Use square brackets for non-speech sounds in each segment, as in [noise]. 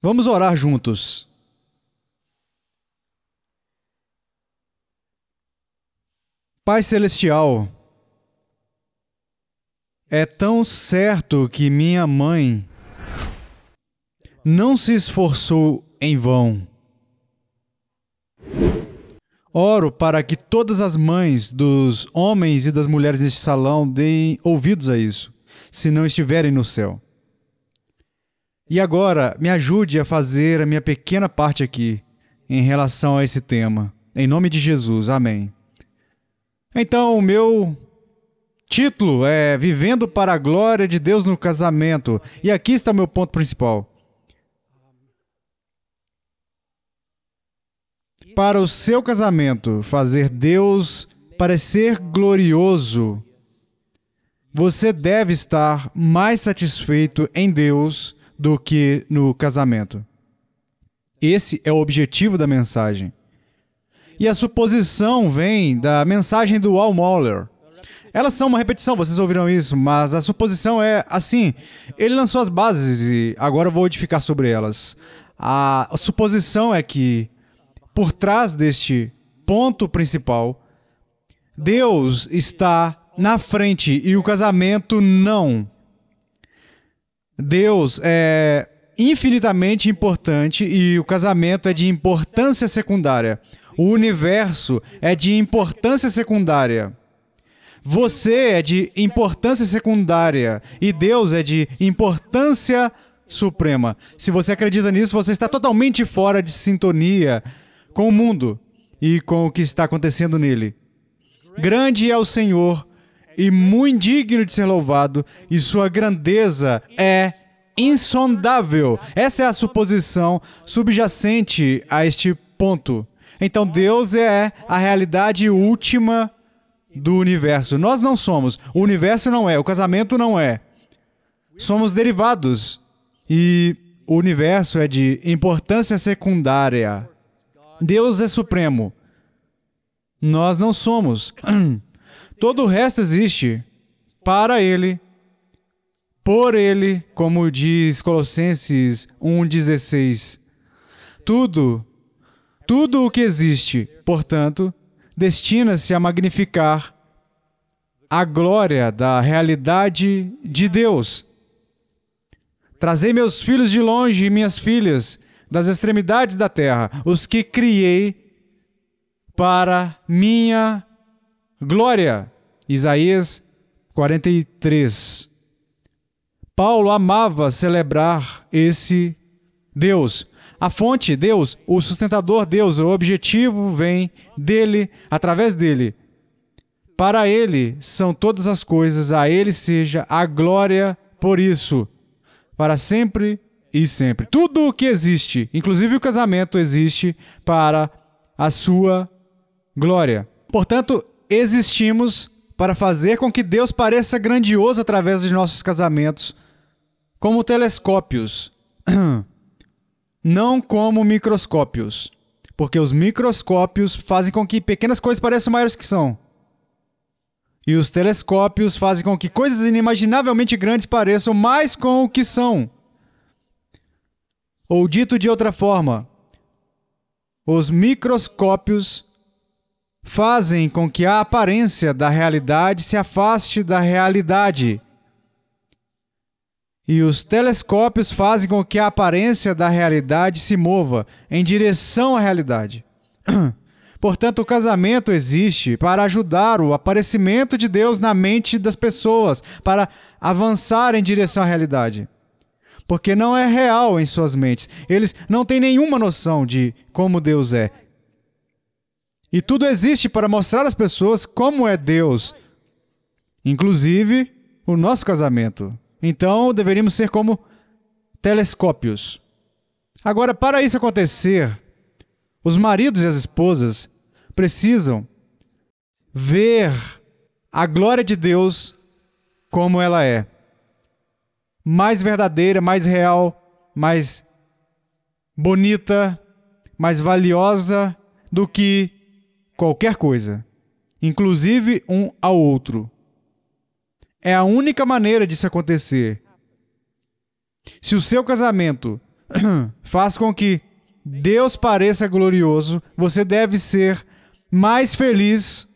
Vamos orar juntos. Pai Celestial, é tão certo que minha mãe não se esforçou em vão. Oro para que todas as mães dos homens e das mulheres deste salão deem ouvidos a isso, se não estiverem no céu. E agora, me ajude a fazer a minha pequena parte aqui em relação a esse tema. Em nome de Jesus, amém. Então, o meu título é Vivendo para a Glória de Deus no Casamento. E aqui está meu ponto principal. Para o seu casamento, fazer Deus parecer glorioso, você deve estar mais satisfeito em Deus do que no casamento. Esse é o objetivo da mensagem. E a suposição vem da mensagem do Al Mohler. Elas são uma repetição, vocês ouviram isso, mas a suposição é assim: ele lançou as bases e agora eu vou edificar sobre elas. A suposição é que por trás deste ponto principal, Deus está na frente e o casamento não. Deus é infinitamente importante e o casamento é de importância secundária. O universo é de importância secundária. Você é de importância secundária e Deus é de importância suprema. Se você acredita nisso, você está totalmente fora de sintonia com o mundo e com o que está acontecendo nele. Grande é o Senhor e muito digno de ser louvado, e sua grandeza é insondável. Essa é a suposição subjacente a este ponto. Então Deus é a realidade última do universo. Nós não somos. O universo não é. O casamento não é. Somos derivados. E o universo é de importância secundária. Deus é supremo. Nós não somos. [clears throat] Todo o resto existe para ele, por ele, como diz Colossenses 1,16. Tudo, tudo o que existe, portanto, destina-se a magnificar a glória da realidade de Deus. Trazei meus filhos de longe e minhas filhas das extremidades da terra, os que criei para minha Glória, Isaías 43. Paulo amava celebrar esse Deus. A fonte, Deus, o sustentador, Deus, o objetivo vem dele, através dele. Para ele são todas as coisas, a ele seja a glória por isso, para sempre e sempre. Tudo o que existe, inclusive o casamento, existe para a sua glória. Portanto, existimos para fazer com que Deus pareça grandioso através de nossos casamentos, como telescópios, [clears throat] não como microscópios, porque os microscópios fazem com que pequenas coisas pareçam maiores que são. E os telescópios fazem com que coisas inimaginavelmente grandes pareçam mais com o que são. Ou dito de outra forma, os microscópios fazem com que a aparência da realidade se afaste da realidade. E os telescópios fazem com que a aparência da realidade se mova em direção à realidade. [clears throat] Portanto, o casamento existe para ajudar o aparecimento de Deus na mente das pessoas, para avançar em direção à realidade. Porque não é real em suas mentes. Eles não têm nenhuma noção de como Deus é, e tudo existe para mostrar às pessoas como é Deus, inclusive o nosso casamento. Então deveríamos ser como telescópios. Agora, para isso acontecer, os maridos e as esposas precisam ver a glória de Deus como ela é mais verdadeira, mais real, mais bonita, mais valiosa do que qualquer coisa, inclusive um ao outro. É a única maneira disso acontecer. Se o seu casamento [clears throat] faz com que Deus pareça glorioso, você deve ser mais feliz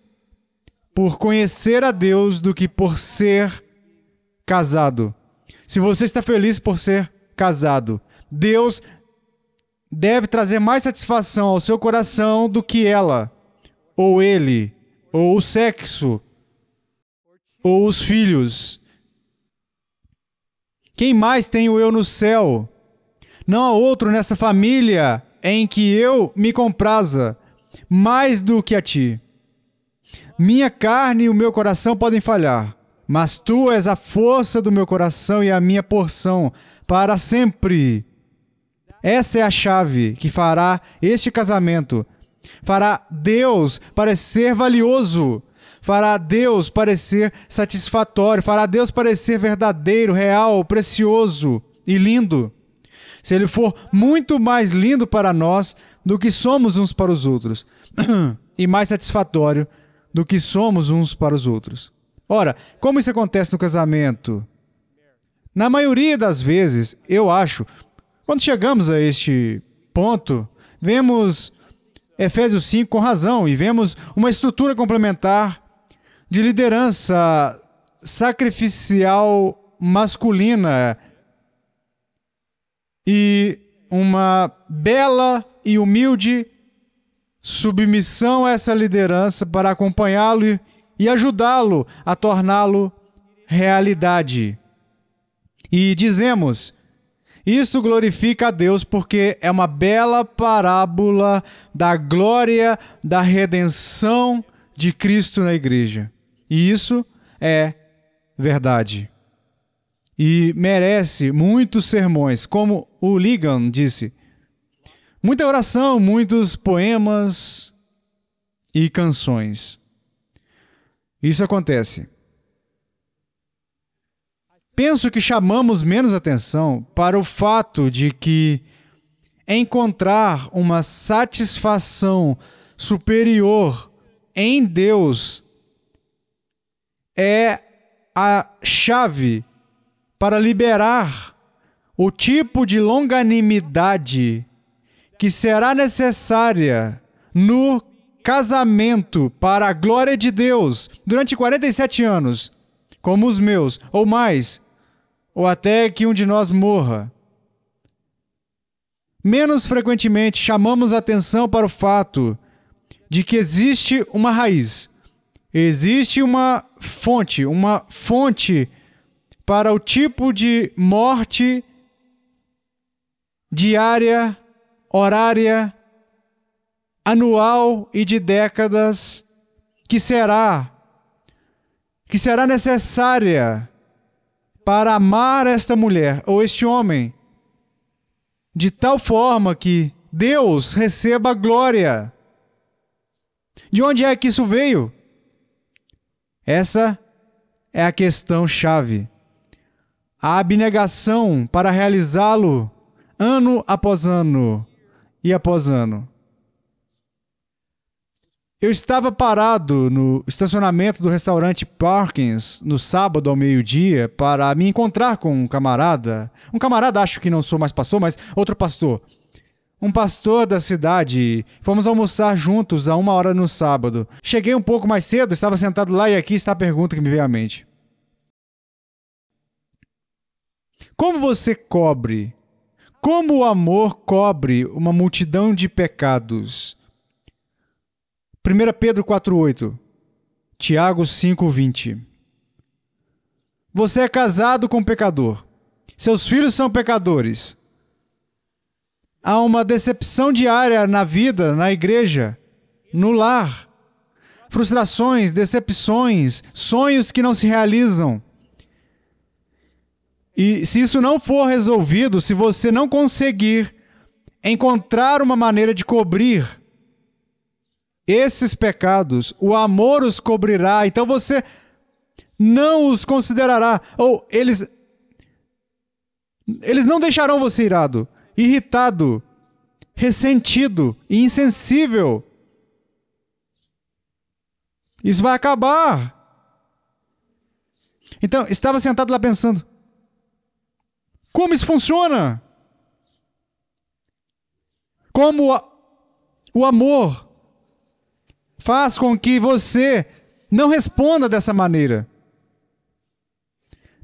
por conhecer a Deus do que por ser casado. Se você está feliz por ser casado, Deus deve trazer mais satisfação ao seu coração do que ela ou ele, ou o sexo, ou os filhos. Quem mais tenho eu no céu? Não há outro nessa família em que eu me compraza mais do que a ti. Minha carne e o meu coração podem falhar, mas tu és a força do meu coração e a minha porção para sempre. Essa é a chave que fará este casamento fará Deus parecer valioso, fará Deus parecer satisfatório, fará Deus parecer verdadeiro, real, precioso e lindo. Se ele for muito mais lindo para nós do que somos uns para os outros, [clears throat] e mais satisfatório do que somos uns para os outros. Ora, como isso acontece no casamento? Na maioria das vezes, eu acho, quando chegamos a este ponto, vemos Efésios 5 com razão e vemos uma estrutura complementar de liderança sacrificial masculina e uma bela e humilde submissão a essa liderança para acompanhá-lo e ajudá-lo a torná-lo realidade. E dizemos isso glorifica a Deus porque é uma bela parábola da glória da redenção de Cristo na igreja. E isso é verdade. E merece muitos sermões, como o Ligan disse. Muita oração, muitos poemas e canções. Isso acontece. Penso que chamamos menos atenção para o fato de que encontrar uma satisfação superior em Deus é a chave para liberar o tipo de longanimidade que será necessária no casamento para a glória de Deus durante 47 anos, como os meus, ou mais, ou até que um de nós morra. Menos frequentemente chamamos atenção para o fato de que existe uma raiz, existe uma fonte, uma fonte para o tipo de morte diária, horária, anual e de décadas que será que será necessária para amar esta mulher ou este homem, de tal forma que Deus receba a glória. De onde é que isso veio? Essa é a questão chave. A abnegação para realizá-lo ano após ano e após ano. Eu estava parado no estacionamento do restaurante Parkins no sábado ao meio-dia para me encontrar com um camarada. Um camarada, acho que não sou mais pastor, mas outro pastor. Um pastor da cidade. Fomos almoçar juntos a uma hora no sábado. Cheguei um pouco mais cedo, estava sentado lá e aqui está a pergunta que me veio à mente. Como você cobre? Como o amor cobre uma multidão de pecados? 1 Pedro 4,8 Tiago 5,20 Você é casado com um pecador. Seus filhos são pecadores. Há uma decepção diária na vida, na igreja, no lar. Frustrações, decepções, sonhos que não se realizam. E se isso não for resolvido, se você não conseguir encontrar uma maneira de cobrir esses pecados, o amor os cobrirá, então você não os considerará, ou eles eles não deixarão você irado, irritado, ressentido e insensível. Isso vai acabar. Então, estava sentado lá pensando: como isso funciona? Como o amor faz com que você não responda dessa maneira.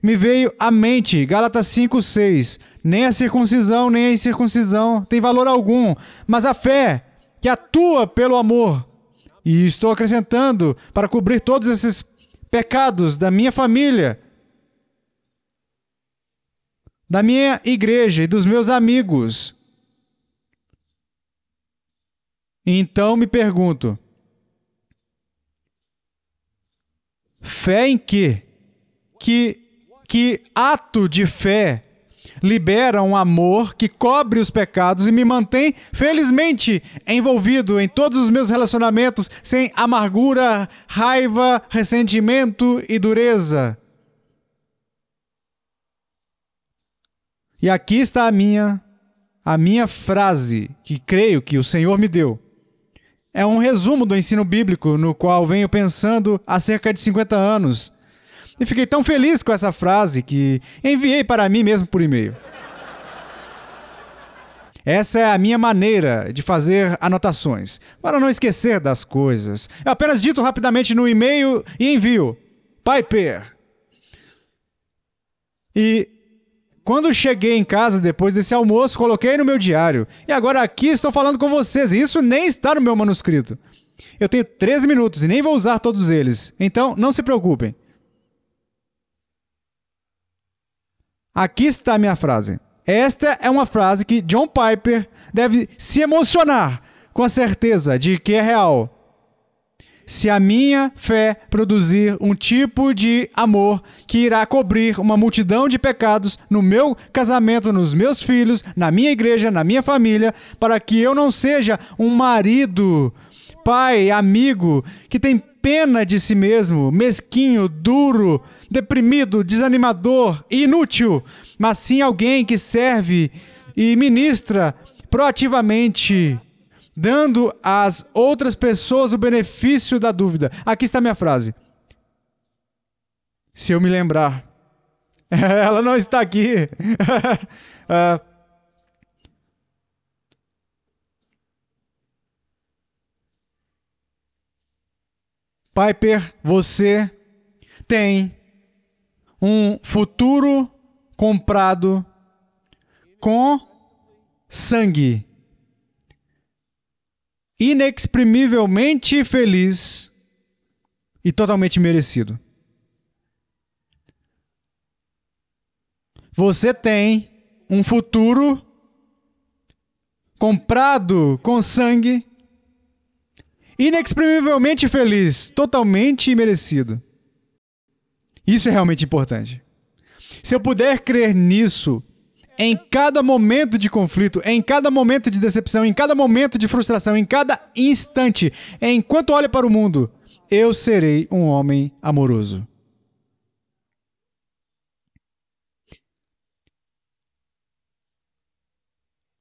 Me veio à mente Gálatas 5:6. Nem a circuncisão, nem a incircuncisão tem valor algum, mas a fé que atua pelo amor. E estou acrescentando para cobrir todos esses pecados da minha família, da minha igreja e dos meus amigos. Então me pergunto: Fé em quê? Que, que ato de fé libera um amor que cobre os pecados e me mantém felizmente envolvido em todos os meus relacionamentos sem amargura, raiva, ressentimento e dureza. E aqui está a minha a minha frase que creio que o Senhor me deu. É um resumo do ensino bíblico no qual venho pensando há cerca de 50 anos. E fiquei tão feliz com essa frase que enviei para mim mesmo por e-mail. Essa é a minha maneira de fazer anotações, para não esquecer das coisas. Eu apenas dito rapidamente no e-mail e envio. Piper. E quando cheguei em casa depois desse almoço, coloquei no meu diário. E agora aqui estou falando com vocês, e isso nem está no meu manuscrito. Eu tenho 13 minutos e nem vou usar todos eles, então não se preocupem. Aqui está a minha frase. Esta é uma frase que John Piper deve se emocionar com a certeza de que é real se a minha fé produzir um tipo de amor que irá cobrir uma multidão de pecados no meu casamento, nos meus filhos, na minha igreja, na minha família, para que eu não seja um marido, pai, amigo que tem pena de si mesmo, mesquinho, duro, deprimido, desanimador, inútil, mas sim alguém que serve e ministra proativamente dando às outras pessoas o benefício da dúvida. Aqui está minha frase. Se eu me lembrar. [laughs] Ela não está aqui. uh, [laughs] Piper, você tem um futuro comprado com sangue inexprimivelmente feliz e totalmente merecido. Você tem um futuro comprado com sangue, inexprimivelmente feliz, totalmente merecido. Isso é realmente importante. Se eu puder crer nisso, em cada momento de conflito, em cada momento de decepção, em cada momento de frustração, em cada instante, enquanto olha para o mundo, eu serei um homem amoroso.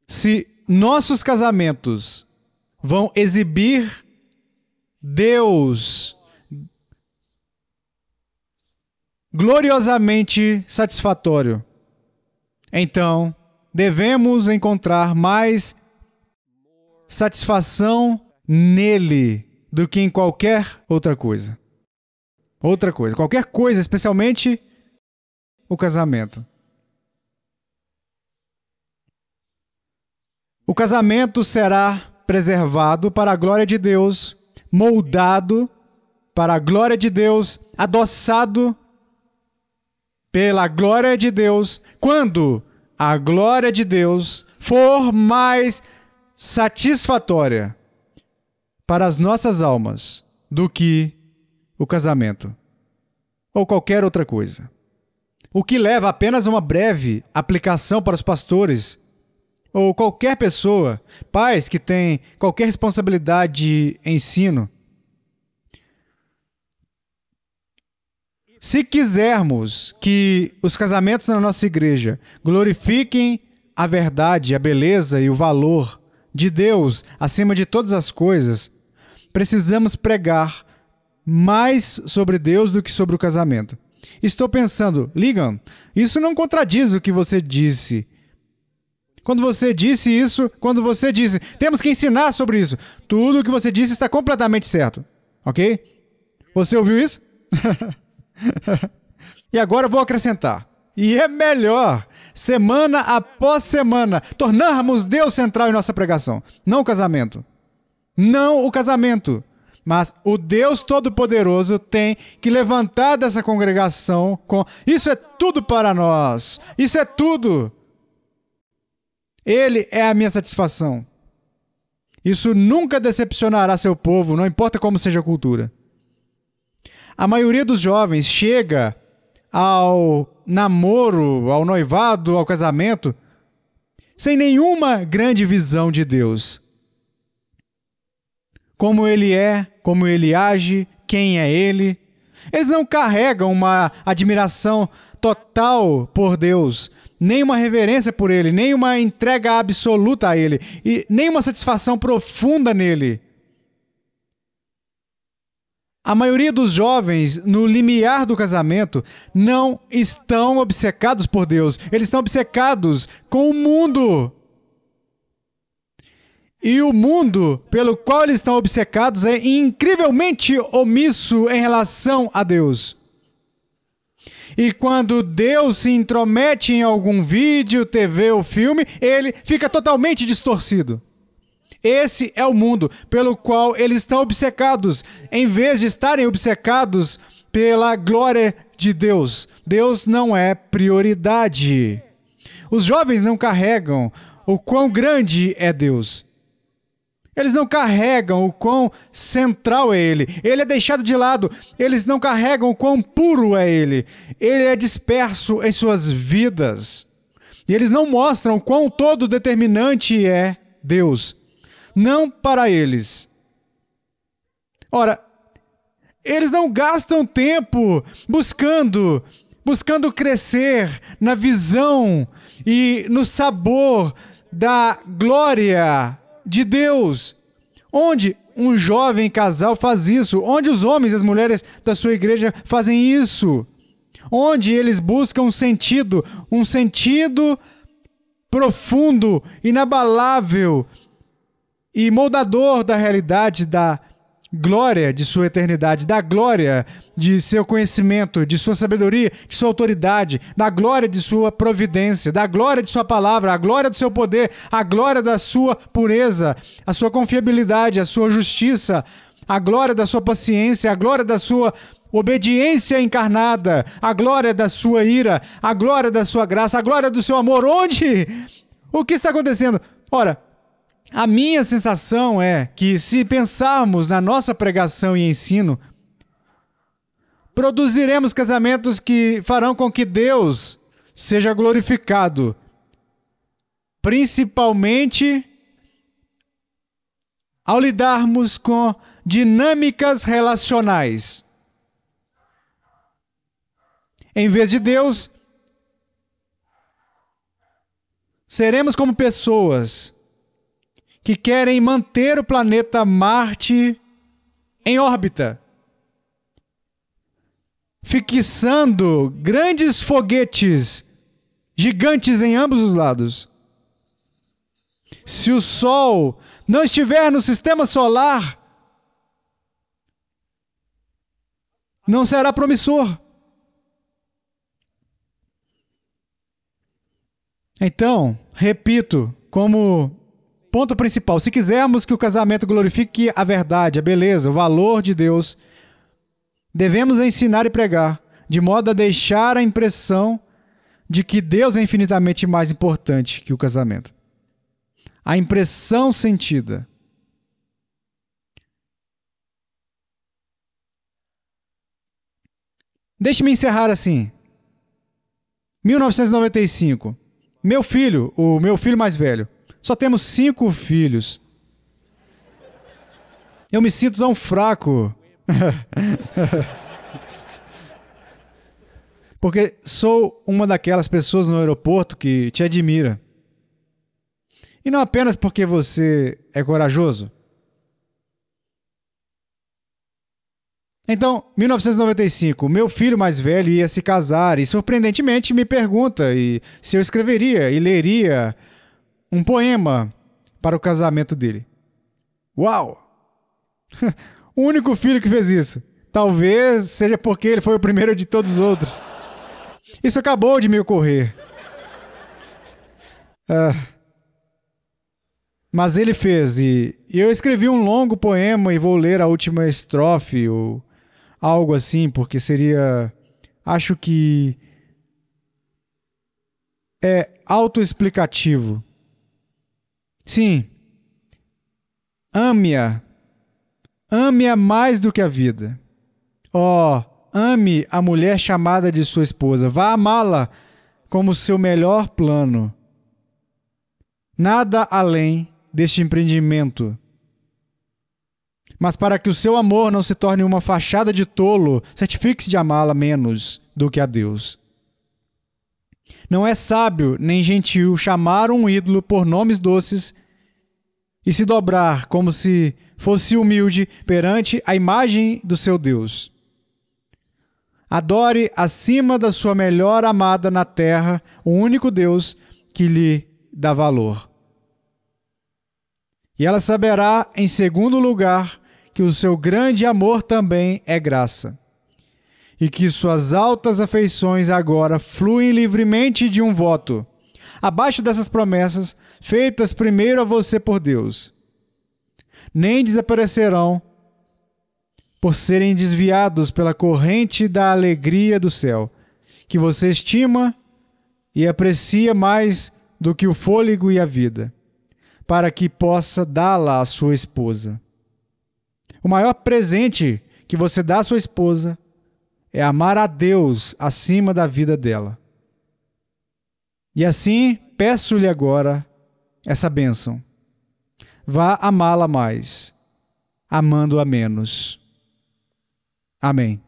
Se nossos casamentos vão exibir Deus gloriosamente satisfatório, então, devemos encontrar mais satisfação nele do que em qualquer outra coisa. Outra coisa, qualquer coisa, especialmente o casamento. O casamento será preservado para a glória de Deus, moldado para a glória de Deus, adoçado pela glória de Deus, quando a glória de Deus for mais satisfatória para as nossas almas do que o casamento ou qualquer outra coisa. O que leva apenas a uma breve aplicação para os pastores ou qualquer pessoa, pais que têm qualquer responsabilidade de ensino Se quisermos que os casamentos na nossa igreja glorifiquem a verdade, a beleza e o valor de Deus acima de todas as coisas, precisamos pregar mais sobre Deus do que sobre o casamento. Estou pensando, Ligan, isso não contradiz o que você disse. Quando você disse isso, quando você disse, temos que ensinar sobre isso. Tudo o que você disse está completamente certo, ok? Você ouviu isso? [laughs] [laughs] e agora vou acrescentar. E é melhor, semana após semana, tornarmos Deus central em nossa pregação. Não o casamento. Não o casamento. Mas o Deus Todo-Poderoso tem que levantar dessa congregação com. Isso é tudo para nós. Isso é tudo. Ele é a minha satisfação. Isso nunca decepcionará seu povo, não importa como seja a cultura a maioria dos jovens chega ao namoro, ao noivado, ao casamento, sem nenhuma grande visão de Deus. Como ele é, como ele age, quem é ele. Eles não carregam uma admiração total por Deus, nem uma reverência por ele, nem uma entrega absoluta a ele, e nem uma satisfação profunda nele. A maioria dos jovens no limiar do casamento não estão obcecados por Deus, eles estão obcecados com o mundo. E o mundo pelo qual eles estão obcecados é incrivelmente omisso em relação a Deus. E quando Deus se intromete em algum vídeo, TV ou filme, ele fica totalmente distorcido. Esse é o mundo pelo qual eles estão obcecados, em vez de estarem obcecados pela glória de Deus. Deus não é prioridade. Os jovens não carregam o quão grande é Deus. Eles não carregam o quão central é Ele. Ele é deixado de lado. Eles não carregam o quão puro é Ele. Ele é disperso em suas vidas. E eles não mostram quão todo determinante é Deus não para eles. Ora, eles não gastam tempo buscando, buscando crescer na visão e no sabor da glória de Deus. Onde um jovem casal faz isso? Onde os homens e as mulheres da sua igreja fazem isso? Onde eles buscam um sentido, um sentido profundo, inabalável e moldador da realidade da glória, de sua eternidade, da glória de seu conhecimento, de sua sabedoria, de sua autoridade, da glória de sua providência, da glória de sua palavra, a glória do seu poder, a glória da sua pureza, a sua confiabilidade, a sua justiça, a glória da sua paciência, a glória da sua obediência encarnada, a glória da sua ira, a glória da sua graça, a glória do seu amor. Onde? O que está acontecendo? Ora, a minha sensação é que, se pensarmos na nossa pregação e ensino, produziremos casamentos que farão com que Deus seja glorificado, principalmente ao lidarmos com dinâmicas relacionais. Em vez de Deus, seremos como pessoas que querem manter o planeta Marte em órbita, fixando grandes foguetes gigantes em ambos os lados. Se o Sol não estiver no sistema solar, não será promissor. Então, repito, como Ponto principal: se quisermos que o casamento glorifique a verdade, a beleza, o valor de Deus, devemos ensinar e pregar, de modo a deixar a impressão de que Deus é infinitamente mais importante que o casamento. A impressão sentida. Deixe-me encerrar assim. 1995. Meu filho, o meu filho mais velho, só temos cinco filhos. Eu me sinto tão fraco. [laughs] Porque sou uma daquelas pessoas no aeroporto que te admira. E não apenas porque você é corajoso. Então, 1995, meu filho mais velho ia se casar e surpreendentemente me pergunta se eu escreveria e leria um poema para o casamento dele. Uau! [laughs] o único filho que fez isso. Talvez seja porque ele foi o primeiro de todos os outros. Isso acabou de me ocorrer. Ah. mas ele fez, e eu escrevi um longo poema e vou ler a última estrofe ou algo assim, porque seria. Acho que. É autoexplicativo. Sim, ame-a. Ame-a mais do que a vida. Ó, oh, ame a mulher chamada de sua esposa. Vá amá-la como seu melhor plano. Nada além deste empreendimento. Mas para que o seu amor não se torne uma fachada de tolo, certifique-se de amá-la menos do que a Deus. Não é sábio nem gentil chamar um ídolo por nomes doces e se dobrar como se fosse humilde perante a imagem do seu Deus. Adore acima da sua melhor amada na terra o único Deus que lhe dá valor. E ela saberá, em segundo lugar, que o seu grande amor também é graça e que suas altas afeições agora fluem livremente de um voto, abaixo dessas promessas feitas primeiro a você por Deus. Nem desaparecerão por serem desviados pela corrente da alegria do céu, que você estima e aprecia mais do que o fôlego e a vida, para que possa dá-la à sua esposa. O maior presente que você dá à sua esposa é amar a Deus acima da vida dela. E assim, peço-lhe agora essa bênção. Vá amá-la mais, amando-a menos. Amém.